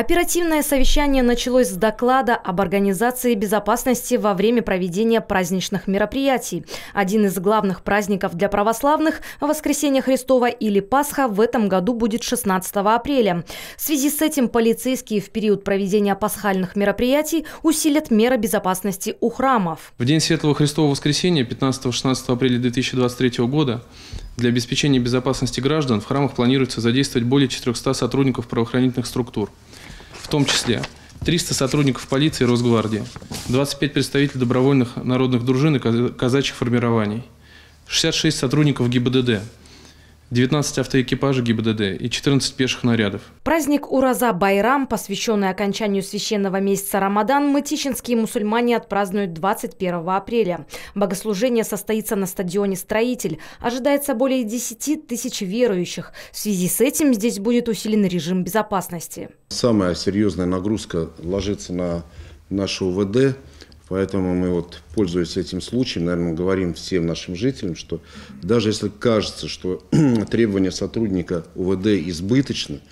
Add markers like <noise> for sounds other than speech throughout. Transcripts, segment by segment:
Оперативное совещание началось с доклада об организации безопасности во время проведения праздничных мероприятий. Один из главных праздников для православных – Воскресение Христова или Пасха – в этом году будет 16 апреля. В связи с этим полицейские в период проведения пасхальных мероприятий усилят меры безопасности у храмов. В День Светлого Христова Воскресения 15-16 апреля 2023 года для обеспечения безопасности граждан в храмах планируется задействовать более 400 сотрудников правоохранительных структур, в том числе 300 сотрудников полиции и Росгвардии, 25 представителей добровольных народных дружин и казачьих формирований, 66 сотрудников ГИБДД, 19 автоэкипажей ГИБДД и 14 пеших нарядов – праздник Ураза Байрам, посвященный окончанию священного месяца Рамадан, мытищинские мусульмане отпразднуют 21 апреля. Богослужение состоится на стадионе «Строитель». Ожидается более 10 тысяч верующих. В связи с этим здесь будет усилен режим безопасности. Самая серьезная нагрузка ложится на нашу УВД. Поэтому мы, вот, пользуясь этим случаем, наверное, говорим всем нашим жителям, что даже если кажется, что <clears throat> требования сотрудника УВД избыточны,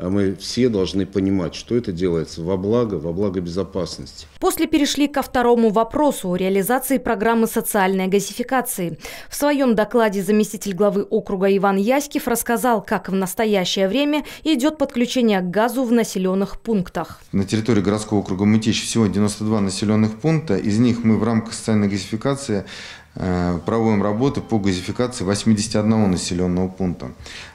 а мы все должны понимать, что это делается во благо, во благо безопасности. После перешли ко второму вопросу – реализации программы социальной газификации. В своем докладе заместитель главы округа Иван Яськив рассказал, как в настоящее время идет подключение к газу в населенных пунктах. На территории городского округа Мытищ всего 92 населенных пункта. Из них мы в рамках социальной газификации Э, проводим работы по газификации 81 населенного пункта.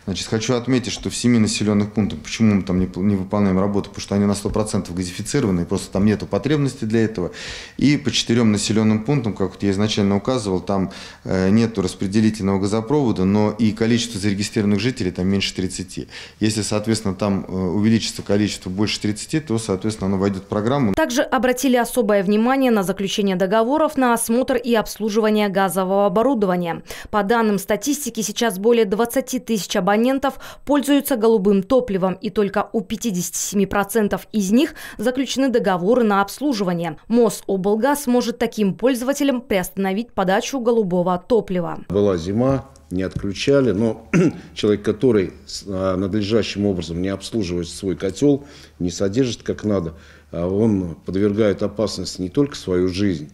Значит, хочу отметить, что в 7 населенных пунктах, почему мы там не, не выполняем работы, потому что они на 100% газифицированы, и просто там нет потребности для этого. И по 4 населенным пунктам, как вот я изначально указывал, там э, нет распределительного газопровода, но и количество зарегистрированных жителей там меньше 30. Если, соответственно, там э, увеличится количество больше 30, то, соответственно, оно войдет в программу. Также обратили особое внимание на заключение договоров на осмотр и обслуживание применения газового оборудования. По данным статистики, сейчас более 20 тысяч абонентов пользуются голубым топливом, и только у 57% из них заключены договоры на обслуживание. Мособлгаз может таким пользователям приостановить подачу голубого топлива. Была зима, не отключали, но <clears throat> человек, который а, надлежащим образом не обслуживает свой котел, не содержит как надо, а он подвергает опасности не только свою жизнь,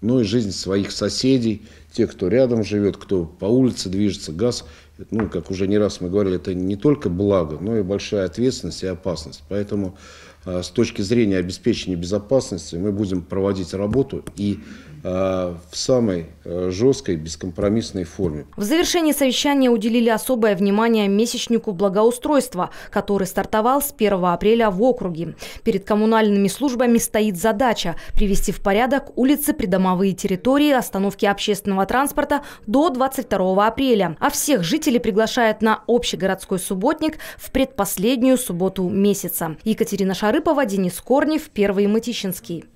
но ну и жизнь своих соседей, тех, кто рядом живет, кто по улице движется, газ ну, как уже не раз мы говорили, это не только благо, но и большая ответственность и опасность. Поэтому а, с точки зрения обеспечения безопасности мы будем проводить работу и а, в самой а, жесткой, бескомпромиссной форме. В завершении совещания уделили особое внимание месячнику благоустройства, который стартовал с 1 апреля в округе. Перед коммунальными службами стоит задача привести в порядок улицы, придомовые территории, остановки общественного транспорта до 22 апреля. А всех жителей жителей приглашает на общегородской субботник в предпоследнюю субботу месяца. Екатерина Шарыпова, Денис Корнев, Первый Матищинский.